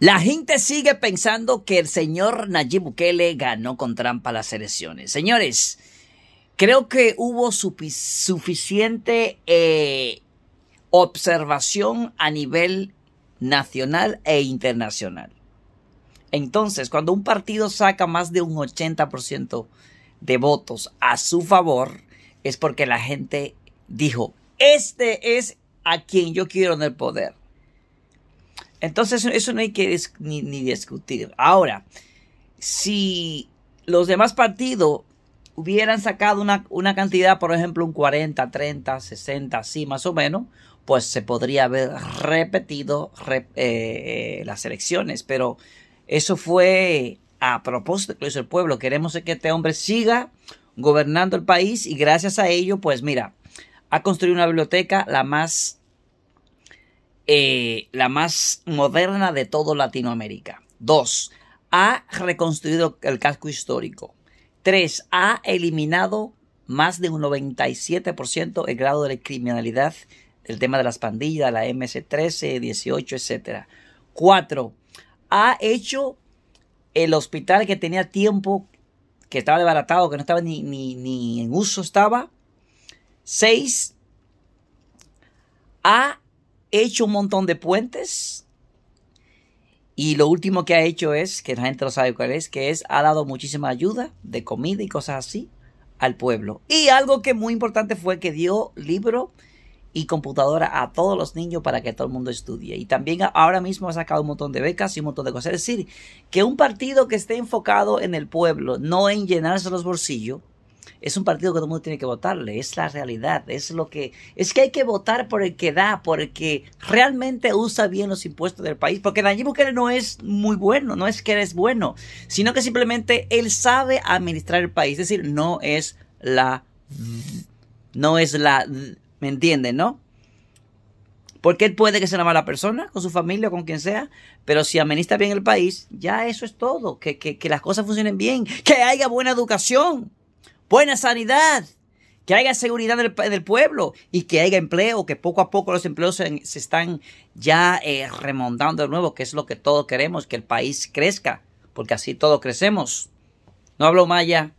La gente sigue pensando que el señor Nayib Bukele ganó con trampa las elecciones. Señores, creo que hubo suficiente eh, observación a nivel nacional e internacional. Entonces, cuando un partido saca más de un 80% de votos a su favor, es porque la gente dijo, este es a quien yo quiero en el poder. Entonces eso no hay que ni, discutir. Ahora, si los demás partidos hubieran sacado una, cantidad, por ejemplo, un 40, 30, 60, así más o menos, pues se podría haber repetido eh, eh, las elecciones. Pero eso fue a propósito que lo hizo el pueblo. Queremos que este hombre siga gobernando el país y gracias a ello, pues mira, ha construido una biblioteca la más eh, la más moderna de todo Latinoamérica. Dos, ha reconstruido el casco histórico. Tres, ha eliminado más de un 97% el grado de criminalidad, el tema de las pandillas, la MS-13, 18, etc. Cuatro, ha hecho el hospital que tenía tiempo, que estaba desbaratado, que no estaba ni, ni en uso estaba. Seis, ha he hecho un montón de puentes. Y lo último que ha hecho es, que la gente lo sabe cuál es, que es, ha dado muchísima ayuda de comida y cosas así al pueblo. Y algo que muy importante fue que dio libro y computadora a todos los niños para que todo el mundo estudie. Y también ahora mismo ha sacado un montón de becas y un montón de cosas. Es decir, que un partido que esté enfocado en el pueblo, no en llenarse los bolsillos, es un partido que todo el mundo tiene que votarle, es la realidad, es lo que es que hay que votar por el que da, por el que realmente usa bien los impuestos del país, porque Nayib Bukele no es muy bueno, no es que él es bueno, sino que simplemente él sabe administrar el país, es decir, no es la no es la ¿me entienden, no? Porque él puede que sea una mala persona, con su familia, con quien sea, pero si administra bien el país, ya eso es todo, que, que las cosas funcionen bien, que haya buena educación, buena sanidad, que haya seguridad del pueblo y que haya empleo, que poco a poco los empleos se, están ya eh, remontando de nuevo, que es lo que todos queremos, que el país crezca, porque así todos crecemos. No hablo maya.